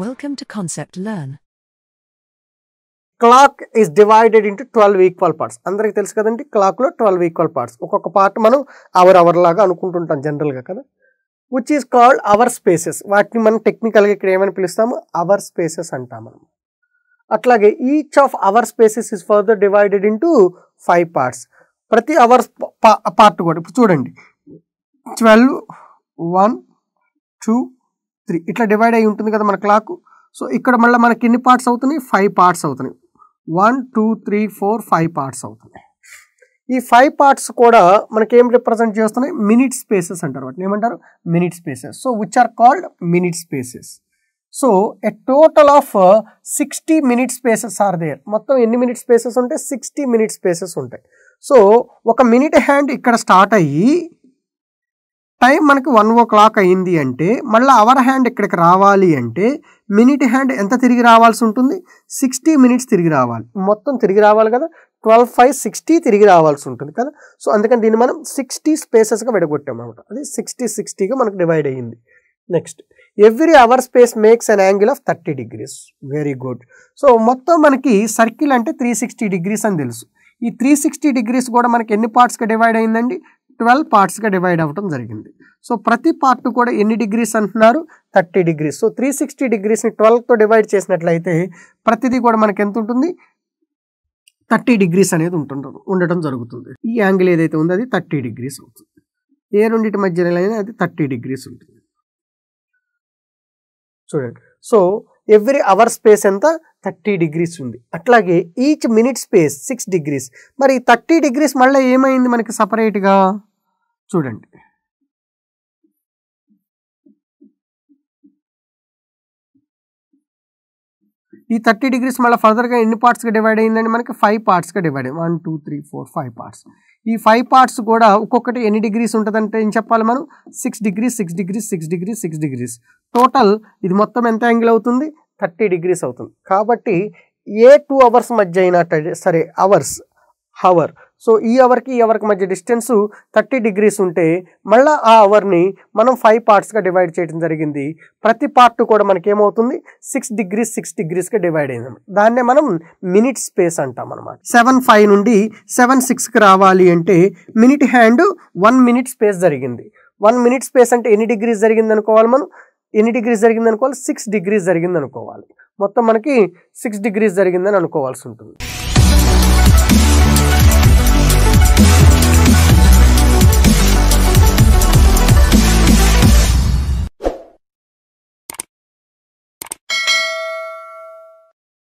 Welcome to Concept Learn. Clock is divided into twelve equal parts అందరికీ తెలుసు కదండి క్లాక్లో ట్వెల్వ్ ఈక్వల్ పార్ట్స్ ఒక్కొక్క పార్ట్ మనం అవర్ అవర్ లాగా అనుకుంటుంటాం జనరల్గా కదా which is called hour spaces వాటిని మనం టెక్నికల్గా ఇక్కడ ఏమని పిలుస్తాము అవర్ స్పేసెస్ అంటాం మనం అట్లాగే each of hour spaces is further divided into five parts ప్రతి అవర్ పార్ట్ కూడా ఇప్పుడు చూడండి ట్వెల్వ్ వన్ టూ త్రీ ఇట్లా డివైడ్ అయి ఉంటుంది కదా మన క్లాక్ సో ఇక్కడ మళ్ళీ మనకి ఎన్ని పార్ట్స్ అవుతున్నాయి ఫైవ్ పార్ట్స్ అవుతున్నాయి one two three four five parts అవుతున్నాయి ఈ ఫైవ్ పార్ట్స్ కూడా మనకి ఏం రిప్రజెంట్ చేస్తున్నాయి మినిట్ స్పేసెస్ అంటారు వాటిని ఏమంటారు minute spaces so which are called minute spaces so a total of sixty minute spaces are there మొత్తం ఎన్ని మినిట్ స్పేసెస్ ఉంటాయి సిక్స్టీ మినిట్ స్పేసెస్ ఉంటాయి సో ఒక మినిట్ హ్యాండ్ ఇక్కడ స్టార్ట్ అయ్యి టైం మనకి వన్ ఓ క్లాక్ అయింది అంటే మళ్ళీ అవర్ హ్యాండ్ ఇక్కడికి రావాలి అంటే మినిట్ హ్యాండ్ ఎంత తిరిగి రావాల్సి ఉంటుంది సిక్స్టీ మినిట్స్ తిరిగి రావాలి మొత్తం తిరిగి రావాలి కదా ట్వెల్వ్ ఫైవ్ సిక్స్టీ తిరిగి రావాల్సి ఉంటుంది కదా సో అందుకని దీన్ని మనం సిక్స్టీ స్పేసెస్గా విడగొట్టామన్నమాట అది సిక్స్టీ సిక్స్టీగా మనకు డివైడ్ అయ్యింది next every hour space makes an angle of thirty degrees very good so మొత్తం మనకి సర్కిల్ అంటే త్రీ సిక్స్టీ డిగ్రీస్ అని తెలుసు ఈ త్రీ సిక్స్టీ డిగ్రీస్ కూడా మనకి ఎన్ని పార్ట్స్గా డివైడ్ అయిందండి ట్వెల్వ్ పార్ట్స్గా డివైడ్ అవ్వడం జరిగింది సో ప్రతి పార్ట్ కూడా ఎన్ని డిగ్రీస్ అంటున్నారు thirty degrees so three sixty డిగ్రీస్ని ట్వెల్వ్తో డివైడ్ చేసినట్లయితే ప్రతిదీ కూడా మనకి ఎంత ఉంటుంది థర్టీ డిగ్రీస్ అనేది ఉంటుంటుంది ఉండటం జరుగుతుంది ఈ యాంగిల్ ఏదైతే ఉందో అది థర్టీ డిగ్రీస్ అవుతుంది ఏ రెండింటి మధ్యన అది థర్టీ డిగ్రీస్ ఉంటుంది చూడండి సో ఎవ్రీ అవర్ స్పేస్ ఎంత థర్టీ డిగ్రీస్ ఉంది అట్లాగే each minute space six degrees మరి థర్టీ డిగ్రీస్ మళ్ళీ ఏమైంది మనకి సపరేట్గా చూడండి ఈ థర్టీ డిగ్రీస్ మళ్ళీ ఫర్దర్గా ఎన్ని పార్ట్స్గా డివైడ్ అయిందండి మనకి ఫైవ్ పార్ట్స్గా డివైడ్ అయ్యింది one two three four five parts ఈ ఫైవ్ పార్ట్స్ కూడా ఒక్కొక్కటి ఎన్ని డిగ్రీస్ ఉంటుందంటే ఏం చెప్పాలి మనం six degrees six degrees six degrees six degrees total ఇది మొత్తం ఎంత యాంగిల్ అవుతుంది థర్టీ డిగ్రీస్ అవుతుంది కాబట్టి ఏ టూ అవర్స్ మధ్య అయినా సరే అవర్స్ హవర్ సో ఈ అవర్కి ఈ అవర్కి మధ్య డిస్టెన్స్ థర్టీ డిగ్రీస్ ఉంటే మళ్ళీ ఆ అవర్ని మనం ఫైవ్ పార్ట్స్గా డివైడ్ చేయడం జరిగింది ప్రతి పార్ట్ కూడా మనకి ఏమవుతుంది సిక్స్ డిగ్రీస్ సిక్స్ డిగ్రీస్గా డివైడ్ అయింది దాన్నే మనం మినిట్ స్పేస్ అంటాం అనమాట సెవెన్ ఫైవ్ నుండి సెవెన్ సిక్స్కి రావాలి అంటే minute hand one minute space జరిగింది వన్ మినిట్ స్పేస్ అంటే ఎన్ని డిగ్రీస్ జరిగింది అనుకోవాలి మనం ఎన్ని డిగ్రీస్ జరిగింది అనుకోవాలి సిక్స్ డిగ్రీస్ జరిగింది అనుకోవాలి మొత్తం మనకి సిక్స్ డిగ్రీస్ జరిగిందని అనుకోవాల్సి ఉంటుంది